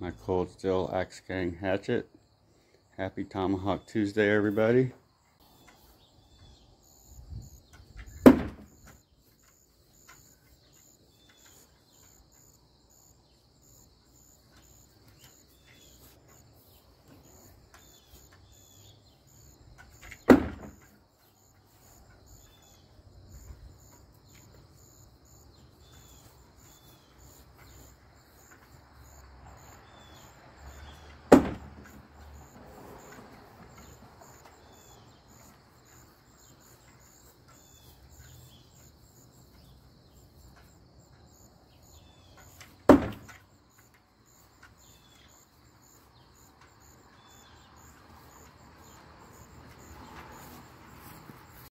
my cold steel axe gang hatchet. Happy Tomahawk Tuesday, everybody.